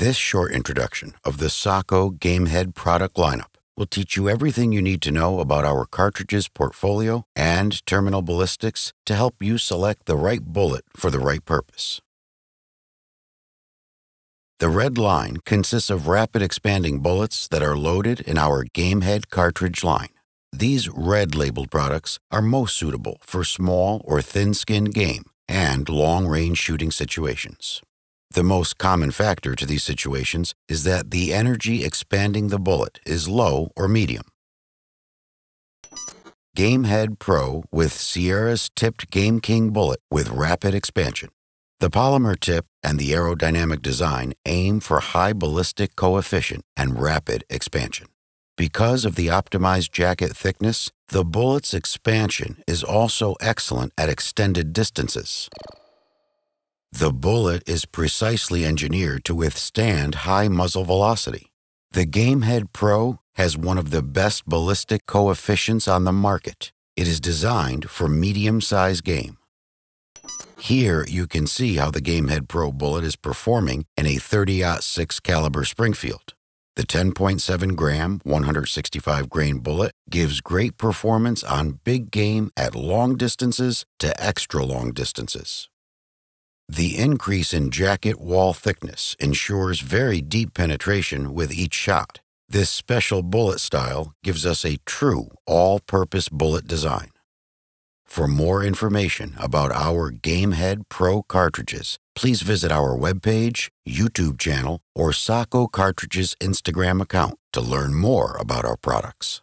This short introduction of the Sako Gamehead product lineup will teach you everything you need to know about our cartridges portfolio and terminal ballistics to help you select the right bullet for the right purpose. The red line consists of rapid expanding bullets that are loaded in our Gamehead cartridge line. These red labeled products are most suitable for small or thin skinned game and long range shooting situations. The most common factor to these situations is that the energy expanding the bullet is low or medium. Gamehead Pro with Sierra's tipped Game King bullet with rapid expansion. The polymer tip and the aerodynamic design aim for high ballistic coefficient and rapid expansion. Because of the optimized jacket thickness, the bullet's expansion is also excellent at extended distances. The bullet is precisely engineered to withstand high muzzle velocity. The Gamehead Pro has one of the best ballistic coefficients on the market. It is designed for medium-sized game. Here you can see how the Gamehead Pro bullet is performing in a 30-06 caliber Springfield. The 10.7 gram, 165 grain bullet gives great performance on big game at long distances to extra long distances. The increase in jacket wall thickness ensures very deep penetration with each shot. This special bullet style gives us a true all-purpose bullet design. For more information about our GameHead Pro cartridges, please visit our webpage, YouTube channel, or Sako Cartridges Instagram account to learn more about our products.